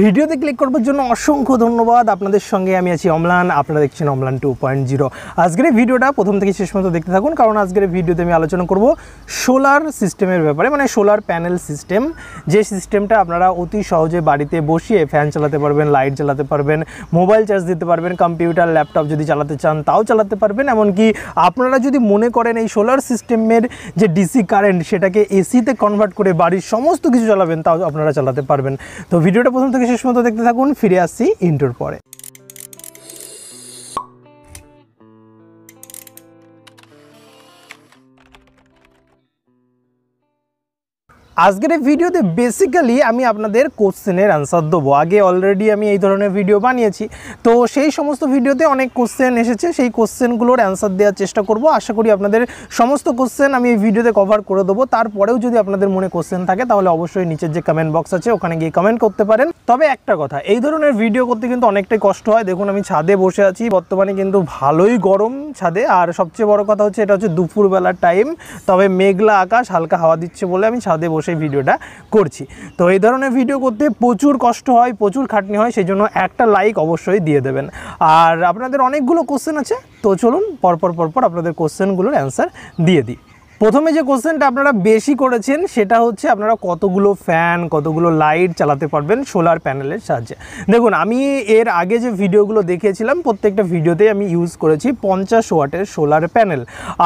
ভিডিওতে ক্লিক করবার জন্য অসংখ্য ধন্যবাদ আপনাদের সঙ্গে আমি আছি অমলান আপনারা দেখছেন অমলান টু পয়েন্ট জিরো আজকের ভিডিওটা প্রথম থেকে শেষ পর্যন্ত দেখতে থাকুন কারণ আজকের ভিডিওতে আমি আলোচনা করব সোলার সিস্টেমের ব্যাপারে মানে সোলার প্যানেল সিস্টেম যে সিস্টেমটা আপনারা অতি সহজে বাড়িতে বসিয়ে ফ্যান চালাতে পারবেন লাইট চালাতে পারবেন মোবাইল চার্জ দিতে পারবেন কম্পিউটার ল্যাপটপ যদি চালাতে চান তাও চালাতে পারবেন এমনকি আপনারা যদি মনে করেন এই সোলার সিস্টেমের যে ডিসি কারেন্ট সেটাকে এসিতে কনভার্ট করে বাড়ির সমস্ত কিছু চালাবেন তাও আপনারা চালাতে পারবেন তো ভিডিওটা প্রথম থেকে শেষ পর্যন্ত দেখতে থাকুন ফিরে আসছি ইন্টোর পরে আজকের এই ভিডিওতে বেসিক্যালি আমি আপনাদের কোশ্চেনের অ্যান্সার দেবো আগে অলরেডি আমি এই ধরনের ভিডিও বানিয়েছি তো সেই সমস্ত ভিডিওতে অনেক কোশ্চেন এসেছে সেই কোশ্চেনগুলোর অ্যান্সার দেওয়ার চেষ্টা করব আশা করি আপনাদের সমস্ত কোশ্চেন আমি এই ভিডিওতে কভার করে দেবো তারপরেও যদি আপনাদের মনে কোশ্চেন থাকে তাহলে অবশ্যই নিচের যে কমেন্ট বক্স আছে ওখানে গিয়ে কমেন্ট করতে পারেন তবে একটা কথা এই ধরনের ভিডিও করতে কিন্তু অনেকটাই কষ্ট হয় দেখুন আমি ছাদে বসে আছি বর্তমানে কিন্তু ভালোই গরম ছাদে আর সবচেয়ে বড় কথা হচ্ছে এটা হচ্ছে দুপুরবেলার টাইম তবে মেঘলা আকাশ হালকা হাওয়া দিচ্ছে বলে আমি ছাদে বসে সেই ভিডিওটা করছি তো এই ধরনের ভিডিও করতে প্রচুর কষ্ট হয় প্রচুর খাটনি হয় সেই জন্য একটা লাইক অবশ্যই দিয়ে দেবেন আর আপনাদের অনেকগুলো কোশ্চেন আছে তো চলুন পরপর পরপর আপনাদের কোশ্চেনগুলোর অ্যান্সার দিয়ে দিই প্রথমে যে কোশ্চেনটা আপনারা বেশি করেছেন সেটা হচ্ছে আপনারা কতগুলো ফ্যান কতগুলো লাইট চালাতে পারবেন সোলার প্যানেলের সাহায্যে দেখুন আমি এর আগে যে ভিডিওগুলো দেখিয়েছিলাম প্রত্যেকটা ভিডিওতেই আমি ইউজ করেছি পঞ্চাশ ওয়াটের সোলার প্যানেল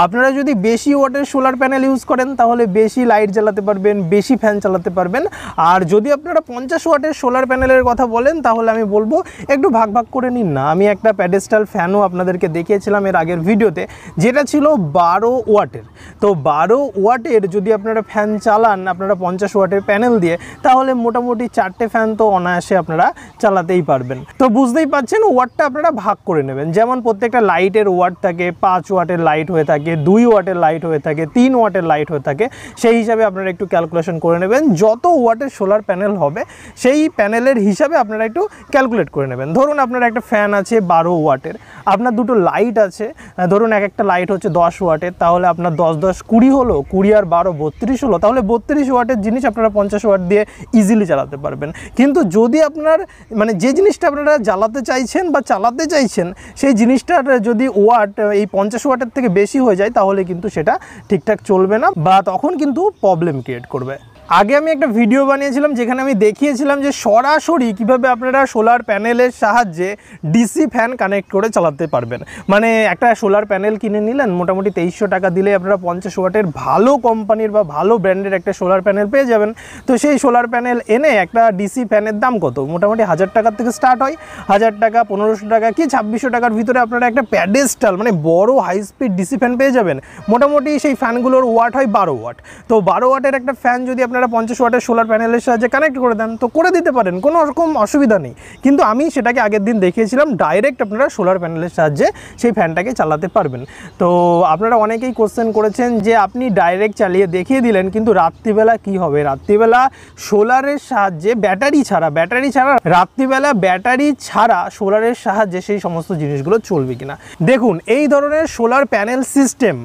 আপনারা যদি বেশি ওয়াটের সোলার প্যানেল ইউজ করেন তাহলে বেশি লাইট চালাতে পারবেন বেশি ফ্যান চালাতে পারবেন আর যদি আপনারা পঞ্চাশ ওয়াটের সোলার প্যানেলের কথা বলেন তাহলে আমি বলবো একটু ভাগ ভাগ করে নিন না আমি একটা প্যাডেস্টাল ফ্যানও আপনাদেরকে দেখিয়েছিলাম এর আগের ভিডিওতে যেটা ছিল বারো ওয়াটের তো বারো ওয়াটের যদি আপনারা ফ্যান চালান আপনারা পঞ্চাশ ওয়াটের প্যানেল দিয়ে তাহলে মোটামুটি চারটে ফ্যান তো অনায়াসে আপনারা চালাতেই পারবেন তো বুঝতেই পাচ্ছেন ওয়াটটা আপনারা ভাগ করে নেবেন যেমন প্রত্যেকটা লাইটের ওয়াট থাকে পাঁচ ওয়াটের লাইট হয়ে থাকে দুই ওয়াটের লাইট হয়ে থাকে তিন ওয়াটের লাইট হয়ে থাকে সেই হিসাবে আপনারা একটু ক্যালকুলেশন করে নেবেন যত ওয়াটের সোলার প্যানেল হবে সেই প্যানেলের হিসাবে আপনারা একটু ক্যালকুলেট করে নেবেন ধরুন আপনার একটা ফ্যান আছে বারো ওয়াটের আপনার দুটো লাইট আছে ধরুন এক একটা লাইট হচ্ছে দশ ওয়াটের তাহলে আপনার দশ দশ কুড়ি হলো কুড়ি আর বারো বত্রিশ হলো তাহলে বত্রিশ ওয়াটের জিনিস আপনারা পঞ্চাশ ওয়াট দিয়ে ইজিলি চালাতে পারবেন কিন্তু যদি আপনার মানে যে জিনিসটা আপনারা জ্বালাতে চাইছেন বা চালাতে চাইছেন সেই জিনিসটার যদি ওয়াট এই পঞ্চাশ ওয়াটের থেকে বেশি হয়ে যায় তাহলে কিন্তু সেটা ঠিকঠাক চলবে না বা তখন কিন্তু প্রবলেম ক্রিয়েট করবে আগে আমি একটা ভিডিও বানিয়েছিলাম যেখানে আমি দেখিয়েছিলাম যে সরাসরি কিভাবে আপনারা সোলার প্যানেলের সাহায্যে ডিসি ফ্যান কানেক্ট করে চালাতে পারবেন মানে একটা সোলার প্যানেল কিনে নিলেন মোটামুটি তেইশশো টাকা দিলে আপনারা পঞ্চাশ ওয়াটের ভালো কোম্পানির বা ভালো ব্র্যান্ডের একটা সোলার প্যানেল পেয়ে যাবেন তো সেই সোলার প্যানেল এনে একটা ডিসি ফ্যানের দাম কত মোটামুটি হাজার টাকার থেকে স্টার্ট হয় হাজার টাকা পনেরোশো টাকা কি ছাব্বিশশো টাকার ভিতরে আপনারা একটা প্যাডেস্টাল মানে বড় হাই স্পিড ডিসি ফ্যান পেয়ে যাবেন মোটামুটি সেই ফ্যানগুলোর ওয়াট হয় বারো ওয়াট তো বারো ওয়াটের একটা ফ্যান যদি আপনার আপনারা পঞ্চাশ ওয়াটের সোলার প্যানেলের সাহায্যে কানেক্ট করে দেন তো করে দিতে পারেন কোনো রকম অসুবিধা নেই কিন্তু আমি সেটাকে আগের দিন দেখিয়েছিলাম ডাইরেক্ট আপনারা সোলার প্যানেলের সাহায্যে সেই ফ্যানটাকে চালাতে পারবেন তো আপনারা অনেকেই কোশ্চেন করেছেন যে আপনি ডাইরেক্ট চালিয়ে দেখিয়ে দিলেন কিন্তু রাত্রিবেলা কি হবে রাত্রিবেলা সোলারের সাহায্যে ব্যাটারি ছাড়া ব্যাটারি ছাড়া রাত্রিবেলা ব্যাটারি ছাড়া সোলারের সাহায্যে সেই সমস্ত জিনিসগুলো চলবে কিনা দেখুন এই ধরনের সোলার প্যানেল সিস্টেম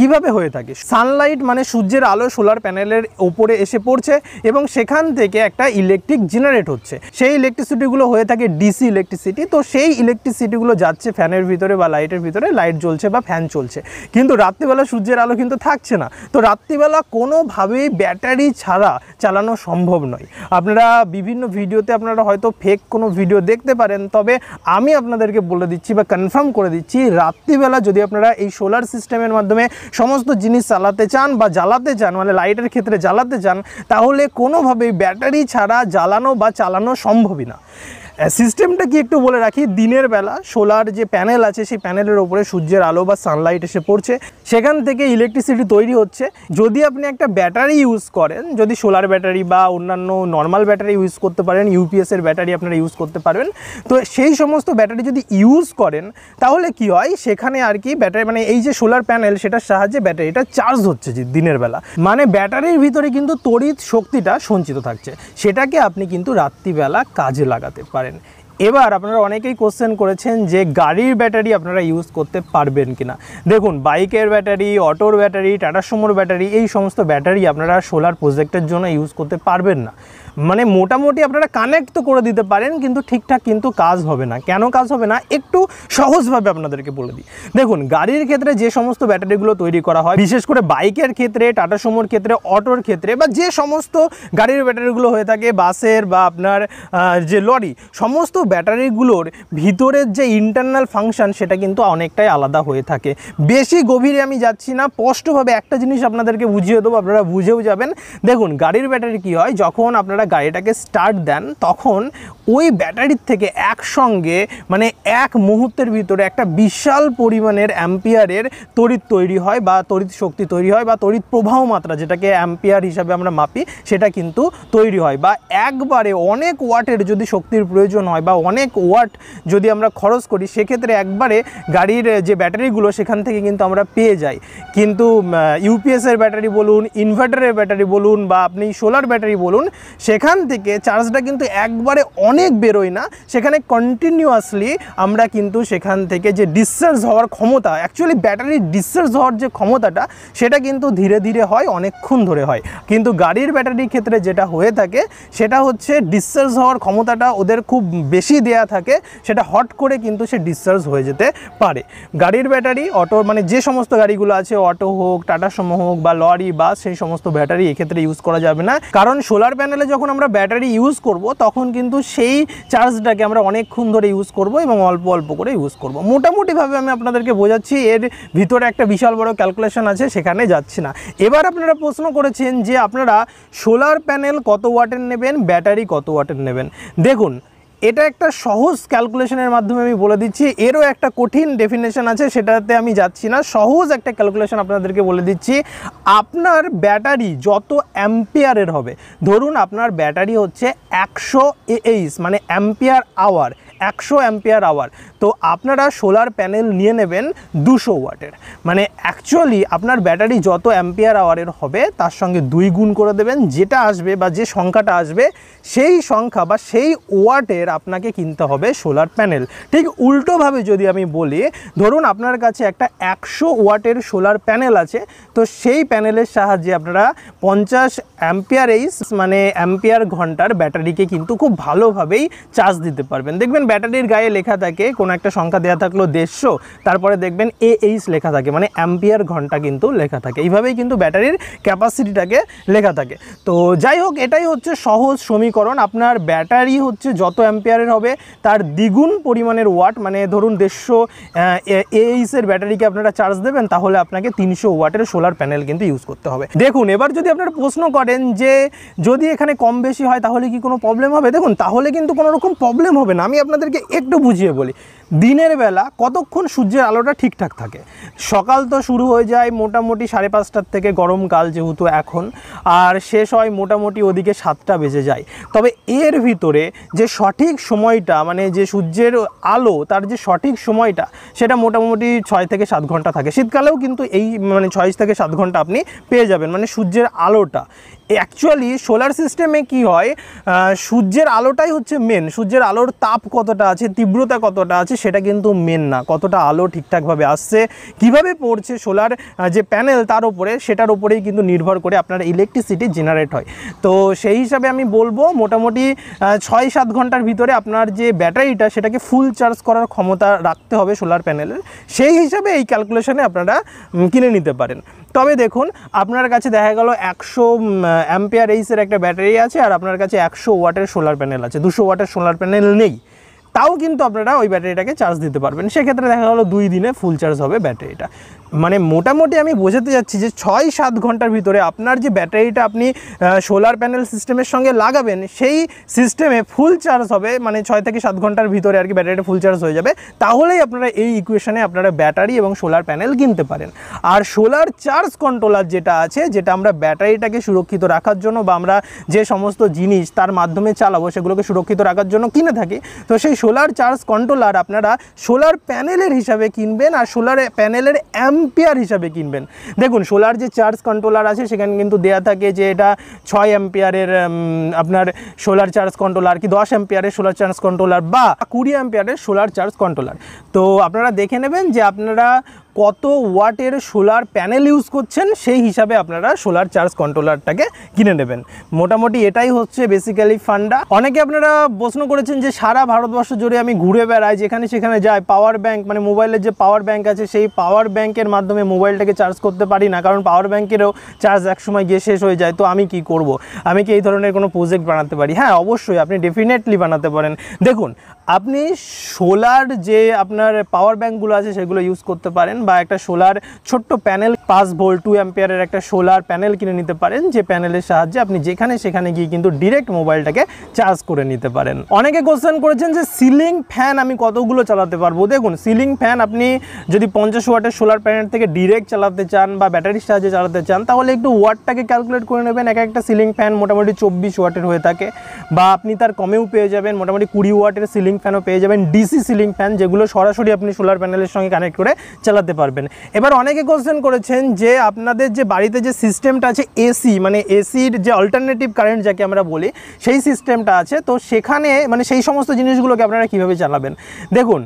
কিভাবে হয়ে থাকে সানলাইট মানে সূর্যের আলো সোলার প্যানেলের ওপরে এসে পড়ছে এবং সেখান থেকে একটা ইলেকট্রিক জেনারেট হচ্ছে সেই ইলেকট্রিসিটিগুলো হয়ে থাকে ডিসি ইলেকট্রিসিটি তো সেই ইলেকট্রিসিটিগুলো যাচ্ছে ফ্যানের ভিতরে বা লাইটের ভিতরে লাইট জ্বলছে বা ফ্যান চলছে কিন্তু রাত্রিবেলা সূর্যের আলো কিন্তু থাকছে না তো রাত্রিবেলা কোনোভাবেই ব্যাটারি ছাড়া চালানো সম্ভব নয় আপনারা বিভিন্ন ভিডিওতে আপনারা হয়তো ফেক কোনো ভিডিও দেখতে পারেন তবে আমি আপনাদেরকে বলে দিচ্ছি বা কনফার্ম করে দিচ্ছি রাত্রিবেলা যদি আপনারা এই সোলার সিস্টেমের মাধ্যমে সমস্ত জিনিস চালাতে চান বা জ্বালাতে চান মানে লাইটের ক্ষেত্রে জ্বালাতে চান তাহলে কোনোভাবেই ব্যাটারি ছাড়া জ্বালানো বা চালানো সম্ভবই না সিস্টেমটা কি একটু বলে রাখি দিনের বেলা সোলার যে প্যানেল আছে সেই প্যানেলের ওপরে সূর্যের আলো বা সানলাইট এসে পড়ছে সেখান থেকে ইলেকট্রিসিটি তৈরি হচ্ছে যদি আপনি একটা ব্যাটারি ইউজ করেন যদি সোলার ব্যাটারি বা অন্যান্য নর্মাল ব্যাটারি ইউজ করতে পারেন ইউপিএসের ব্যাটারি আপনারা ইউজ করতে পারবেন তো সেই সমস্ত ব্যাটারি যদি ইউজ করেন তাহলে কি হয় সেখানে আর কি ব্যাটারি মানে এই যে সোলার প্যানেল সেটার সাহায্যে ব্যাটারিটা চার্জ হচ্ছে যে দিনের বেলা মানে ব্যাটারির ভিতরে কিন্তু তড়িৎ শক্তিটা সঞ্চিত থাকছে সেটাকে আপনি কিন্তু রাত্রিবেলা কাজে লাগাতে পারেন পারেন এবার আপনারা অনেকেই কোশ্চেন করেছেন যে গাড়ির ব্যাটারি আপনারা ইউজ করতে পারবেন কিনা দেখুন বাইকের ব্যাটারি অটোর ব্যাটারি টাটা সুমোর ব্যাটারি এই সমস্ত ব্যাটারি আপনারা সোলার প্রজেক্টের জন্য ইউজ করতে পারবেন না মানে মোটামুটি আপনারা কানেক্ট তো করে দিতে পারেন কিন্তু ঠিকঠাক কিন্তু কাজ হবে না কেন কাজ হবে না একটু সহজভাবে আপনাদেরকে বলে দিই দেখুন গাড়ির ক্ষেত্রে যে সমস্ত ব্যাটারিগুলো তৈরি করা হয় বিশেষ করে বাইকের ক্ষেত্রে টাটা সুমোর ক্ষেত্রে অটোর ক্ষেত্রে বা যে সমস্ত গাড়ির ব্যাটারিগুলো হয়ে থাকে বাসের বা আপনার যে লরি সমস্ত ব্যাটারিগুলোর ভিতরের যে ইন্টারনাল ফাংশন সেটা কিন্তু অনেকটাই আলাদা হয়ে থাকে বেশি গভীরে আমি যাচ্ছি না স্পষ্টভাবে একটা জিনিস আপনাদেরকে বুঝিয়ে দেবো আপনারা বুঝেও যাবেন দেখুন গাড়ির ব্যাটারি কি হয় যখন আপনারা গাড়িটাকে স্টার্ট দেন তখন ওই ব্যাটারির থেকে একসঙ্গে মানে এক মুহূর্তের ভিতরে একটা বিশাল পরিমাণের অ্যাম্পিয়ারের তড়িৎ তৈরি হয় বা তড়িৎ শক্তি তৈরি হয় বা তড়িৎ প্রবাহ মাত্রা যেটাকে অ্যাম্পিয়ার হিসাবে আমরা মাপি সেটা কিন্তু তৈরি হয় বা একবারে অনেক ওয়াটের যদি শক্তির প্রয়োজন হয় বা অনেক ওয়াট যদি আমরা খরচ করি সেক্ষেত্রে একবারে গাড়ির যে ব্যাটারিগুলো সেখান থেকে কিন্তু আমরা পেয়ে যাই কিন্তু ইউপিএসের ব্যাটারি বলুন ইনভার্টারের ব্যাটারি বলুন বা আপনি সোলার ব্যাটারি বলুন সেখান থেকে চার্জটা কিন্তু একবারে অনেক বেরোয় না সেখানে কন্টিনিউয়াসলি আমরা কিন্তু সেখান থেকে যে ডিসচার্জ হওয়ার ক্ষমতা অ্যাকচুয়ালি ব্যাটারির ডিসচার্জ হওয়ার যে ক্ষমতাটা সেটা কিন্তু ধীরে ধীরে হয় অনেকক্ষণ ধরে হয় কিন্তু গাড়ির ব্যাটারির ক্ষেত্রে যেটা হয়ে থাকে সেটা হচ্ছে ডিসচার্জ হওয়ার ক্ষমতাটা ওদের খুব বেশি দেয়া থাকে সেটা হট করে কিন্তু সে ডিসচার্জ হয়ে যেতে পারে গাড়ির ব্যাটারি অটো মানে যে সমস্ত গাড়িগুলো আছে অটো হোক টাটা সম হোক বা লরি বাস সেই সমস্ত ব্যাটারি এক্ষেত্রে ইউজ করা যাবে না কারণ সোলার প্যানেলে যখন যখন আমরা ব্যাটারি ইউজ করব তখন কিন্তু সেই চার্জটাকে আমরা অনেকক্ষণ ধরে ইউজ করব এবং অল্প অল্প করে ইউজ করব মোটামুটিভাবে আমি আপনাদেরকে বোঝাচ্ছি এর ভিতরে একটা বিশাল বড় ক্যালকুলেশন আছে সেখানে যাচ্ছি না এবার আপনারা প্রশ্ন করেছেন যে আপনারা সোলার প্যানেল কত ওয়াটের নেবেন ব্যাটারি কত ওয়াটের নেবেন দেখুন এটা একটা সহজ ক্যালকুলেশনের মাধ্যমে আমি বলে দিচ্ছি এরও একটা কঠিন ডেফিনেশন আছে সেটাতে আমি যাচ্ছি না সহজ একটা ক্যালকুলেশন আপনাদেরকে বলে দিচ্ছি আপনার ব্যাটারি যত অ্যাম্পিয়ারের হবে ধরুন আপনার ব্যাটারি হচ্ছে একশো এইস মানে অ্যাম্পিয়ার আওয়ার একশো অ্যাম্পিয়ার আওয়ার তো আপনারা সোলার প্যানেল নিয়ে নেবেন দুশো ওয়াটের মানে অ্যাকচুয়ালি আপনার ব্যাটারি যত অ্যাম্পিয়ার আওয়ারের হবে তার সঙ্গে দুই গুণ করে দেবেন যেটা আসবে বা যে সংখ্যাটা আসবে সেই সংখ্যা বা সেই ওয়াটের আপনাকে কিনতে হবে সোলার প্যানেল ঠিক উল্টোভাবে যদি আমি বলি ধরুন আপনার কাছে একটা একশো ওয়াটের সোলার প্যানেল আছে তো সেই প্যানেলের সাহায্যে আপনারা পঞ্চাশ অ্যাম্পিয়ার এইস মানে অ্যাম্পিয়ার ঘন্টার ব্যাটারিকে কিন্তু খুব ভালোভাবেই চার্জ দিতে পারবেন দেখবেন ব্যাটারির গায়ে লেখা থাকে কোনো একটা সংখ্যা দেওয়া থাকলো দেড়শো তারপরে দেখবেন এ এইচ লেখা থাকে মানে অ্যাম্পিয়ার ঘন্টা কিন্তু লেখা থাকে এইভাবেই কিন্তু ব্যাটারির ক্যাপাসিটিটাকে লেখা থাকে তো যাই হোক এটাই হচ্ছে সহজ সমীকরণ আপনার ব্যাটারি হচ্ছে যত অ্যাম্পিয়ারের হবে তার দ্বিগুণ পরিমাণের ওয়াট মানে ধরুন দেড়শো এ এইচের ব্যাটারিকে আপনারা চার্জ দেবেন তাহলে আপনাকে তিনশো ওয়াটের সোলার প্যানেল কিন্তু ইউজ করতে হবে দেখুন এবার যদি আপনারা প্রশ্ন করেন যে যদি এখানে কম বেশি হয় তাহলে কি কোনো প্রবলেম হবে দেখুন তাহলে কিন্তু কোনো রকম প্রবলেম হবে না আমি আপনাদের আপনাদেরকে একটু বুঝিয়ে বলি দিনের বেলা কতক্ষণ সূর্যের আলোটা ঠিকঠাক থাকে সকাল তো শুরু হয়ে যায় মোটামুটি সাড়ে পাঁচটার থেকে গরমকাল যেহেতু এখন আর শেষ হয় মোটামুটি ওদিকে সাতটা বেজে যায় তবে এর ভিতরে যে সঠিক সময়টা মানে যে সূর্যের আলো তার যে সঠিক সময়টা সেটা মোটামুটি ছয় থেকে সাত ঘন্টা থাকে শীতকালেও কিন্তু এই মানে ছয় থেকে সাত ঘন্টা আপনি পেয়ে যাবেন মানে সূর্যের আলোটা অ্যাকচুয়ালি সোলার সিস্টেমে কি হয় সূর্যের আলোটাই হচ্ছে মেন সূর্যের আলোর তাপ কতটা আছে তীব্রতা কতটা আছে সেটা কিন্তু মেন না কতটা আলো ঠিকঠাকভাবে আসছে কিভাবে পড়ছে সোলার যে প্যানেল তার উপরে সেটার উপরেই কিন্তু নির্ভর করে আপনার ইলেকট্রিসিটি জেনারেট হয় তো সেই হিসাবে আমি বলবো মোটামুটি ছয় সাত ঘন্টার ভিতরে আপনার যে ব্যাটারিটা সেটাকে ফুল চার্জ করার ক্ষমতা রাখতে হবে সোলার প্যানেলের সেই হিসাবে এই ক্যালকুলেশনে আপনারা কিনে নিতে পারেন তবে দেখুন আপনার কাছে দেখা গেল একশো অ্যাম্পিয়ার এইসের একটা ব্যাটারি আছে আর আপনার কাছে একশো ওয়াটের সোলার প্যানেল আছে দুশো ওয়াটের সোলার প্যানেল নেই তাও কিন্তু আপনারা ওই ব্যাটারিটাকে চার্জ দিতে পারবেন সেক্ষেত্রে দেখা গেলো দুই দিনে ফুল চার্জ হবে ব্যাটারিটা মানে মোটামুটি আমি বোঝাতে যাচ্ছি যে ছয় সাত ঘন্টার ভিতরে আপনার যে ব্যাটারিটা আপনি সোলার প্যানেল সিস্টেমের সঙ্গে লাগাবেন সেই সিস্টেমে ফুল চার্জ হবে মানে ছয় থেকে সাত ঘন্টার ভিতরে আর কি ব্যাটারিটা ফুল চার্জ হয়ে যাবে তাহলেই আপনারা এই ইকুয়েশনে আপনারা ব্যাটারি এবং সোলার প্যানেল কিনতে পারেন আর সোলার চার্জ কন্ট্রোলার যেটা আছে যেটা আমরা ব্যাটারিটাকে সুরক্ষিত রাখার জন্য বা আমরা যে সমস্ত জিনিস তার মাধ্যমে চালাবো সেগুলোকে সুরক্ষিত রাখার জন্য কিনে থাকি তো সেই সোলার চার্জ কন্ট্রোলার আপনারা সোলার প্যানেলের হিসাবে কিনবেন আর সোলার প্যানেলের অ্যাম অ্যাম্পিয়ার হিসাবে কিনবেন দেখুন সোলার যে চার্জ কন্ট্রোলার আছে সেখানে কিন্তু দেয়া থাকে যে এটা ছয় অ্যাম্পিয়ারের আপনার সোলার চার্জ কন্ট্রোলার কি দশ অ্যাম্পিয়ারের সোলার চার্জ কন্ট্রোলার বা কুড়ি অ্যাম্পিয়ারের সোলার চার্জ কন্ট্রোলার তো আপনারা দেখে নেবেন যে আপনারা কত ওয়াটের সোলার প্যানেল ইউজ করছেন সেই হিসাবে আপনারা সোলার চার্জ কন্ট্রোলারটাকে কিনে নেবেন মোটামুটি এটাই হচ্ছে বেসিক্যালি ফান্ডা অনেকে আপনারা প্রশ্ন করেছেন যে সারা ভারতবর্ষ জুড়ে আমি ঘুরে বেড়াই যেখানে সেখানে যাই পাওয়ার ব্যাংক মানে মোবাইলের যে পাওয়ার ব্যাংক আছে সেই পাওয়ার ব্যাংকের মাধ্যমে মোবাইলটাকে চার্জ করতে পারি না কারণ পাওয়ার ব্যাংকেরও চার্জ একসময় গিয়ে শেষ হয়ে যায় তো আমি কি করব। আমি কি এই ধরনের কোনো প্রজেক্ট বানাতে পারি হ্যাঁ অবশ্যই আপনি ডেফিনেটলি বানাতে পারেন দেখুন আপনি সোলার যে আপনার পাওয়ার ব্যাঙ্কগুলো আছে সেগুলো ইউজ করতে পারেন বা একটা সোলার ছোট্ট প্যানেল পাঁচ ভোল্ট টু অ্যাম্পিয়ারের একটা সোলার প্যানেল কিনে নিতে পারেন যে প্যানেলের সাহায্যে আপনি যেখানে সেখানে গিয়ে কিন্তু ডিরেক্ট মোবাইলটাকে চার্জ করে নিতে পারেন অনেকে কোশ্চেন করেছেন যে সিলিং ফ্যান আমি কতগুলো চালাতে পারবো দেখুন সিলিং ফ্যান আপনি যদি পঞ্চাশ ওয়াটের সোলার প্যানেল থেকে ডিরেক্ট চালাতে চান বা ব্যাটারির সাহায্যে চালাতে চান তাহলে একটু ওয়াটটাকে ক্যালকুলেট করে নেবেন এক একটা সিলিং ফ্যান মোটামুটি চব্বিশ ওয়াটের হয়ে থাকে বা আপনি তার কমেও পেয়ে যাবেন মোটামুটি কুড়ি ওয়াটের সিলিং ফ্যানও পেয়ে যাবেন ডিসি সিলিং ফ্যান যেগুলো সরাসরি আপনি সোলার প্যানেলের সঙ্গে কানেক্ট করে চালাতে পারবেন এবার অনেকে কোশ্চেন করেছেন যে আপনাদের যে বাড়িতে যে সিস্টেমটা আছে এসি মানে এসির যে অল্টারনেটিভ কারেন্ট যাকে আমরা বলি সেই সিস্টেমটা আছে তো সেখানে মানে সেই সমস্ত জিনিসগুলোকে আপনারা কীভাবে চালাবেন দেখুন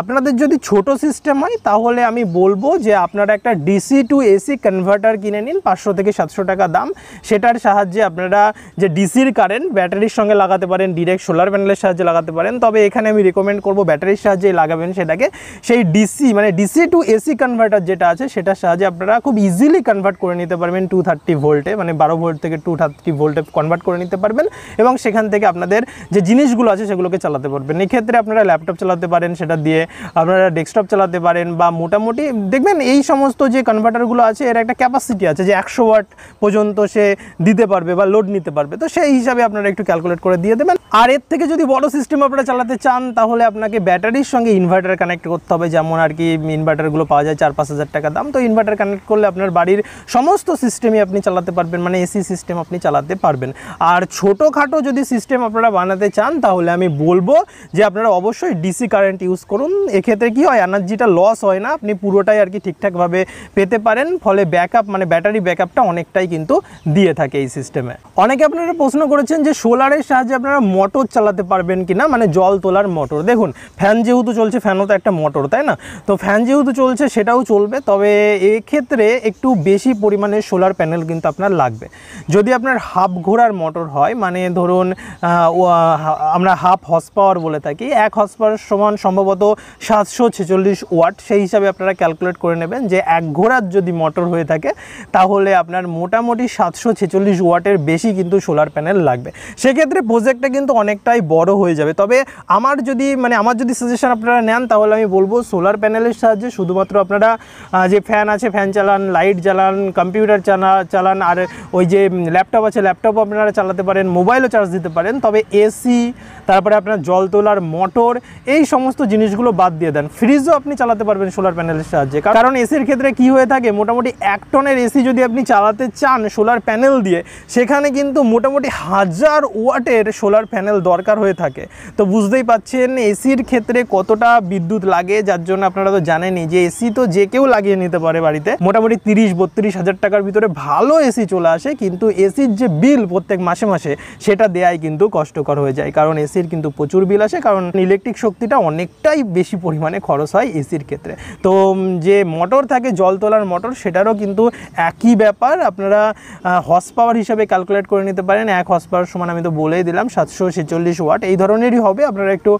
আপনাদের যদি ছোট সিস্টেম হয় তাহলে আমি বলবো যে আপনারা একটা ডিসি টু এসি কনভার্টার কিনে নিন পাঁচশো থেকে সাতশো টাকা দাম সেটার সাহায্যে আপনারা যে ডিসির কারেন্ট ব্যাটারির সঙ্গে লাগাতে পারেন ডিরেক্ট সোলার প্যানেলের সাহায্যে লাগাতে পারেন তবে এখানে এখানে আমি রেকমেন্ড করব ব্যাটারির সাহায্যে লাগাবেন সেটাকে সেই ডিসি মানে ডিসি টু এসি কনভার্টার যেটা আছে সেটার সাহায্যে আপনারা খুব ইজিলি কনভার্ট করে নিতে পারবেন টু থার্টি ভোল্টে মানে বারো ভোল্ট থেকে টু থার্টি ভোল্টে কনভার্ট করে নিতে পারবেন এবং সেখান থেকে আপনাদের যে জিনিসগুলো আছে সেগুলোকে চালাতে পারবেন এক্ষেত্রে আপনারা ল্যাপটপ চালাতে পারেন সেটা দিয়ে আপনারা ডেস্কটপ চালাতে পারেন বা মোটামুটি দেখবেন এই সমস্ত যে কনভার্টারগুলো আছে এর একটা ক্যাপাসিটি আছে যে একশো ওয়াট পর্যন্ত সে দিতে পারবে বা লোড নিতে পারবে তো সেই হিসাবে আপনারা একটু ক্যালকুলেট করে দিয়ে দেবেন আর এর থেকে যদি বড় সিস্টেম আপনারা চালাতে চান তাহলে আপনাকে ব্যাটারির সঙ্গে ইনভার্টার কানেক্ট করতে হবে যেমন আর কি ইনভার্টারগুলো পাওয়া যায় চার পাঁচ হাজার টাকা দাম তো ইনভার্টার কানেক্ট করলে আপনার বাড়ির সমস্ত সিস্টেমই আপনি চালাতে পারবেন মানে এসি সিস্টেম আপনি চালাতে পারবেন আর ছোটোখাটো যদি সিস্টেম আপনারা বানাতে চান তাহলে আমি বলবো যে আপনারা অবশ্যই ডিসি কারেন্ট ইউজ করুন এক্ষেত্রে কি হয় এনার্জিটা লস হয় না আপনি পুরোটাই আর কি ঠিকঠাকভাবে পেতে পারেন ফলে ব্যাকআপ মানে ব্যাটারি ব্যাকআপটা অনেকটাই কিন্তু দিয়ে থাকে এই সিস্টেমে অনেকে আপনারা প্রশ্ন করেছেন যে সোলারের সাহায্যে আপনারা মোটর চালাতে পারবেন কিনা মানে জল তো সোলার মোটর দেখুন ফ্যান যেহেতু চলছে ফ্যানও তো একটা মোটর তাই না তো ফ্যান যেহেতু চলছে সেটাও চলবে তবে এক্ষেত্রে একটু বেশি পরিমাণে সোলার প্যানেল কিন্তু আপনার লাগবে যদি আপনার হাফ ঘোড়ার মোটর হয় মানে ধরুন আমরা হাফ হর্স পাওয়ার বলে থাকি এক হর্স পাওয়ার সমান সম্ভবত সাতশো ছেচল্লিশ ওয়াট সেই হিসাবে আপনারা ক্যালকুলেট করে নেবেন যে এক ঘোড়ার যদি মোটর হয়ে থাকে তাহলে আপনার মোটামুটি সাতশো ছেচল্লিশ ওয়াটের বেশি কিন্তু সোলার প্যানেল লাগবে সেক্ষেত্রে প্রজেক্টটা কিন্তু অনেকটাই বড় হয়ে যাবে তবে আমার যদি মানে আমার যদি সাজেশান আপনারা নেন তাহলে আমি বলবো সোলার প্যানেলের সাহায্যে শুধুমাত্র আপনারা যে ফ্যান আছে ফ্যান চালান লাইট জ্বালান কম্পিউটার চালা চালান আর ওই যে ল্যাপটপ আছে ল্যাপটপ আপনারা চালাতে পারেন মোবাইলও চার্জ দিতে পারেন তবে এসি তারপরে আপনার জল তোলার মোটর এই সমস্ত জিনিসগুলো বাদ দিয়ে দেন ফ্রিজও আপনি চালাতে পারবেন সোলার প্যানেলের সাহায্যে কারণ এসির ক্ষেত্রে কি হয়ে থাকে মোটামুটি এক টনের এসি যদি আপনি চালাতে চান সোলার প্যানেল দিয়ে সেখানে কিন্তু মোটামুটি হাজার ওয়াটের সোলার প্যানেল দরকার হয়ে থাকে তো বুঝতেই পাচ্ছেন এসির ক্ষেত্রে কতটা বিদ্যুৎ লাগে যার জন্য আপনারা তো জানেনই যে এসি তো যে কেউ লাগিয়ে নিতে পারে বাড়িতে মোটামুটি তিরিশ বত্রিশ হাজার টাকার ভিতরে ভালো এসি চলে আসে কিন্তু এসির যে বিল প্রত্যেক মাসে মাসে সেটা দেয়াই কিন্তু কষ্টকর হয়ে যায় কারণ এসির কিন্তু প্রচুর বিল আসে কারণ ইলেকট্রিক শক্তিটা অনেকটাই বেশি পরিমাণে খরচ হয় এসির ক্ষেত্রে তো যে মোটর থাকে জল তোলার মোটর সেটারও কিন্তু একই ব্যাপার আপনারা হস পাওয়ার হিসাবে ক্যালকুলেট করে নিতে পারেন এক হস পাওয়ার সমান আমি তো বলেই দিলাম সাতশো ছেচল্লিশ ওয়াট এই ধরনেরই হবে আপনারা একটু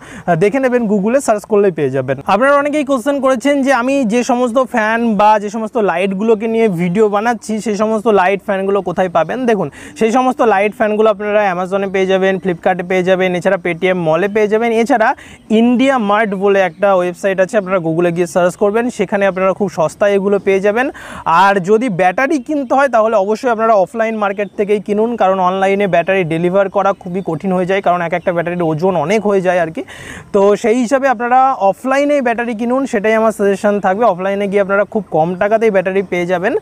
দেখে নেবেন গুগলে সার্চ করলেই পেয়ে যাবেন আপনারা অনেকেই কোশ্চেন করেছেন যে আমি যে সমস্ত ফ্যান বা যে সমস্ত লাইটগুলোকে নিয়ে ভিডিও বানাচ্ছি সেই সমস্ত লাইট ফ্যানগুলো কোথায় পাবেন দেখুন সেই সমস্ত লাইট ফ্যানগুলো আপনারা অ্যামাজনে পেয়ে যাবেন ফ্লিপকার্টে পেয়ে যাবেন এছাড়া পেটিএম মলে পেয়ে যাবেন এছাড়া ইন্ডিয়া মার্ট বলে একটা ওয়েবসাইট আছে আপনারা গুগলে গিয়ে সার্চ করবেন সেখানে আপনারা খুব সস্তায় এগুলো পেয়ে যাবেন আর যদি ব্যাটারি কিনতে হয় তাহলে অবশ্যই আপনারা অফলাইন মার্কেট থেকেই কিনুন কারণ অনলাইনে ব্যাটারি ডেলিভার করা খুবই কঠিন হয়ে যায় কারণ এক একটা ব্যাটারির ওজন অনেক হয়ে যায় আর আর কি তো সেই হিসাবে আপনারা অফলাইনেই ব্যাটারি কিনুন সেটাই আমার সাজেশান থাকবে অফলাইনে গিয়ে আপনারা খুব কম টাকাতেই ব্যাটারি পেয়ে যাবেন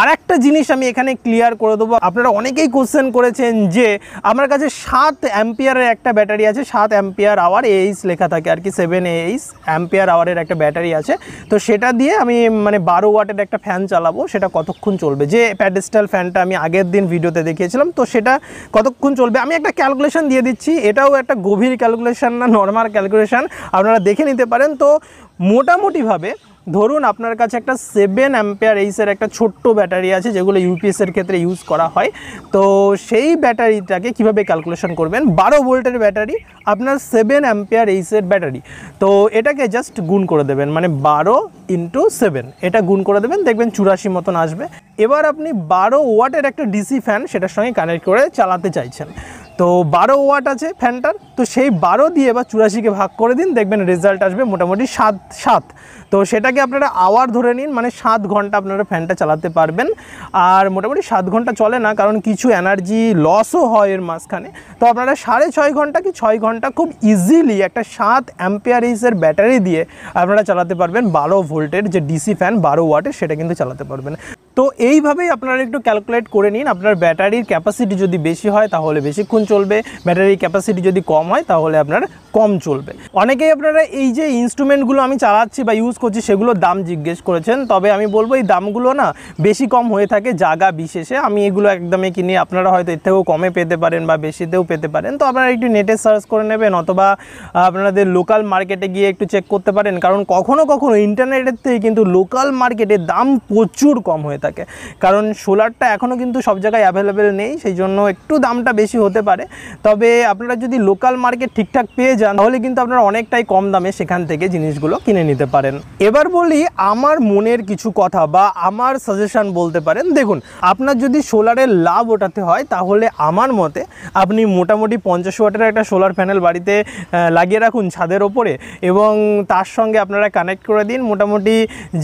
আর একটা জিনিস আমি এখানে ক্লিয়ার করে দেবো আপনারা অনেকেই কোশ্চেন করেছেন যে আমার কাছে সাত অ্যাম্পিয়ারের একটা ব্যাটারি আছে সাত অ্যাম্পিয়ার আওয়ার এইস লেখা থাকে আর কি সেভেন এইস অ্যাম্পিয়ার আওয়ারের একটা ব্যাটারি আছে তো সেটা দিয়ে আমি মানে বারো ওয়াটের একটা ফ্যান চালাবো সেটা কতক্ষণ চলবে যে প্যাডেস্টাল ফ্যানটা আমি আগের দিন ভিডিওতে দেখিয়েছিলাম তো সেটা কতক্ষণ চলবে আমি একটা ক্যালকুলেশন দিয়ে দিচ্ছি এটাও একটা গভীর ক্যালকুলেশন না নর্মাল ক্যালকুলেশান আপনারা দেখে নিতে পারেন তো মোটামুটিভাবে ধরুন আপনার কাছে একটা সেভেন অ্যাম্পেয়ার এইসের একটা ছোট্ট ব্যাটারি আছে যেগুলো ইউপিএসের ক্ষেত্রে ইউজ করা হয় তো সেই ব্যাটারিটাকে কিভাবে ক্যালকুলেশন করবেন বারো ভোল্টের ব্যাটারি আপনার সেভেন অ্যাম্পেয়ার এইসের ব্যাটারি তো এটাকে জাস্ট গুণ করে দেবেন মানে বারো ইন্টু সেভেন এটা গুণ করে দেবেন দেখবেন চুরাশি মতন আসবে এবার আপনি বারো ওয়াটের একটা ডিসি ফ্যান সেটার সঙ্গে কানেক্ট করে চালাতে চাইছেন তো বারো ওয়াট আছে ফ্যানটার তো সেই বারো দিয়ে বা চুরাশিকে ভাগ করে দিন দেখবেন রেজাল্ট আসবে মোটামুটি সাত সাত তো সেটাকে আপনারা আওয়ার ধরে নিন মানে সাত ঘন্টা আপনারা ফ্যানটা চালাতে পারবেন আর মোটামুটি সাত ঘন্টা চলে না কারণ কিছু এনার্জি লসও হয় এর মাঝখানে তো আপনারা সাড়ে ছয় ঘন্টা কি ছয় ঘন্টা খুব ইজিলি একটা সাত অ্যাম্পিয়ারিসের ব্যাটারি দিয়ে আপনারা চালাতে পারবেন বারো ভোল্টের যে ডিসি ফ্যান বারো ওয়াটের সেটা কিন্তু চালাতে পারবেন তো এইভাবেই আপনারা একটু ক্যালকুলেট করে নিন আপনার ব্যাটারির ক্যাপাসিটি যদি বেশি হয় তাহলে বেশিক্ষণ চলবে ব্যাটারির ক্যাপাসিটি যদি কম হয় তাহলে আপনার কম চলবে অনেকেই আপনারা এই যে ইনস্ট্রুমেন্টগুলো আমি চালাচ্ছি বা ইউজ করছি সেগুলোর দাম জিজ্ঞেস করেছেন তবে আমি বলবো এই দামগুলো না বেশি কম হয়ে থাকে জায়গা বিশেষে আমি এগুলো একদমই কিনি আপনারা হয়তো এর থেকেও কমে পেতে পারেন বা বেশিতেও পেতে পারেন তো আপনারা একটু নেটে সার্চ করে নেবেন অথবা আপনাদের লোকাল মার্কেটে গিয়ে একটু চেক করতে পারেন কারণ কখনো কখনো ইন্টারনেটের থেকে কিন্তু লোকাল মার্কেটে দাম প্রচুর কম হয়ে থাকে কারণ সোলারটা এখনও কিন্তু সব জায়গায় অ্যাভেলেবেল নেই সেই জন্য একটু দামটা বেশি হতে পারে তবে আপনারা যদি লোকাল মার্কেট ঠিকঠাক পেয়ে যান তাহলে কিন্তু আপনারা অনেকটাই কম দামে সেখান থেকে জিনিসগুলো কিনে নিতে পারেন এবার বলি আমার মনের কিছু কথা বা আমার সাজেশান বলতে পারেন দেখুন আপনার যদি সোলারের লাভ ওঠাতে হয় তাহলে আমার মতে আপনি মোটামুটি পঞ্চাশ ওয়াটের একটা সোলার প্যানেল বাড়িতে লাগিয়ে রাখুন ছাদের ওপরে এবং তার সঙ্গে আপনারা কানেক্ট করে দিন মোটামুটি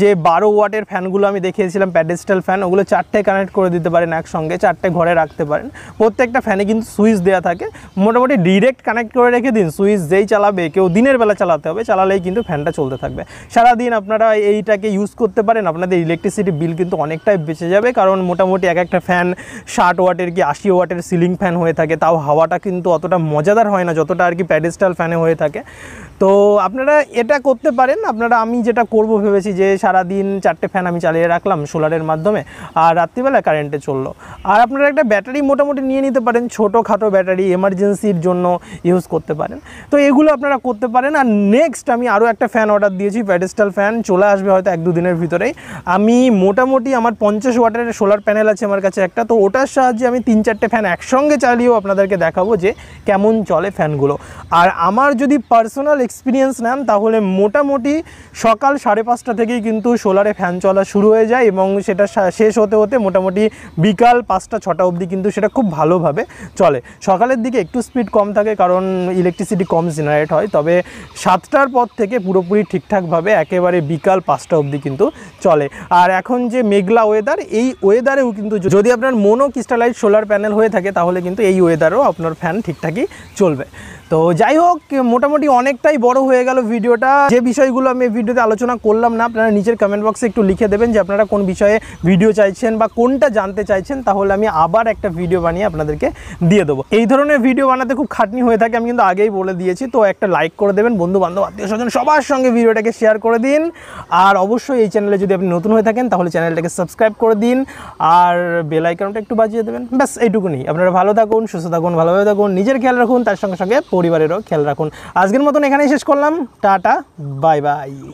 যে বারো ওয়াটের ফ্যানগুলো আমি দেখিয়েছিলাম প্যাডেস্টাল ফ্যান ওগুলো চারটে কানেক্ট করে দিতে পারেন একসঙ্গে চারটে ঘরে রাখতে পারেন প্রত্যেকটা ফ্যানে কিন্তু সুইচ দেওয়া থাকে মোটামুটি ডিরেক্ট কানেক্ট করে রেখে দিন সুইচ যেই চালাবে কেউ দিনের বেলা চালাতে হবে চালালেই কিন্তু ফ্যানটা চলতে থাকবে সারা দিন আপনারা এইটাকে ইউজ করতে পারেন আপনাদের ইলেকট্রিসিটি বিল কিন্তু অনেকটাই বেঁচে যাবে কারণ মোটামুটি এক একটা ফ্যান ষাট ওয়াটের কি আশি ওয়াটের সিলিং ফ্যান হয়ে থাকে তাও হাওয়াটা কিন্তু অতটা মজাদার হয় না যতটা আর কি প্যাডেস্টাল ফ্যানে হয়ে থাকে তো আপনারা এটা করতে পারেন আপনারা আমি যেটা করব ভেবেছি যে সারা দিন চারটে ফ্যান আমি চালিয়ে রাখলাম সোলারের মাধ্যমে আর রাত্রিবেলা কারেন্টে চললো আর আপনারা একটা ব্যাটারি মোটামুটি নিয়ে নিতে পারেন ছোটো খাটো ব্যাটারি এমার্জেন্সির জন্য ইউজ করতে পারেন তো এগুলো আপনারা করতে পারেন আর নেক্সট আমি আরও একটা ফ্যান অর্ডার দিয়েছি প্যাডেস্টাল ফ্যান চলে আসবে হয়তো এক দুদিনের ভিতরেই আমি মোটামুটি আমার পঞ্চাশ ওয়াটারের সোলার প্যানেল আছে আমার কাছে একটা তো ওটার সাহায্যে আমি তিন চারটে ফ্যান একসঙ্গে চালিয়েও আপনাদেরকে দেখাবো যে কেমন চলে ফ্যানগুলো আর আমার যদি পার্সোনাল এক্সপিরিয়েন্স নেন তাহলে মোটামুটি সকাল সাড়ে পাঁচটা থেকেই কিন্তু সোলারে ফ্যান চলা শুরু হয়ে যায় এবং সেটা শেষ হতে হতে মোটামুটি বিকাল পাঁচটা ছটা অবধি কিন্তু সেটা খুব ভালোভাবে চলে সকালের দিকে একটু স্পিড কম থাকে কারণ ইলেকট্রিসিটি কম জেনারেট হয় তবে সাতটার পর থেকে পুরোপুরি ঠিকঠাকভাবে একেবারে বিকাল পাঁচটা অবধি কিন্তু চলে আর এখন যে মেঘলা ওয়েদার এই ওয়েদারেও কিন্তু যদি আপনার মোনো ক্রিস্টালাইট সোলার প্যানেল হয়ে থাকে তাহলে কিন্তু এই ওয়েদারও আপনার ফ্যান ঠিকঠাকই চলবে তো যাই হোক মোটামুটি অনেকটাই এতটাই বড় হয়ে গেল ভিডিওটা যে বিষয়গুলো আমি ভিডিওতে আলোচনা করলাম না আপনারা নিচের কমেন্ট বক্সে একটু লিখে দেবেন যে আপনারা কোন বিষয়ে ভিডিও চাইছেন বা কোনটা জানতে চাইছেন তাহলে আমি আবার একটা ভিডিও বানিয়ে আপনাদেরকে দিয়ে দেবো এই ধরনের ভিডিও বানাতে খুব খাটনি হয়ে থাকে আমি কিন্তু আগেই বলে দিয়েছি তো একটা লাইক করে দেবেন বন্ধু বান্ধব আত্মীয় স্বজন সবার সঙ্গে ভিডিওটাকে শেয়ার করে দিন আর অবশ্যই এই চ্যানেলে যদি আপনি নতুন হয়ে থাকেন তাহলে চ্যানেলটাকে সাবস্ক্রাইব করে দিন আর বেল একটু বাজিয়ে দেবেন ব্যাস এইটুকুনি আপনারা ভালো থাকুন সুস্থ থাকুন ভালোভাবে থাকুন নিজের খেয়াল রাখুন তার সঙ্গে সঙ্গে পরিবারেরও খেয়াল রাখুন আজকের মতন এখানে এখানেই শেষ করলাম টাটা বাই বাই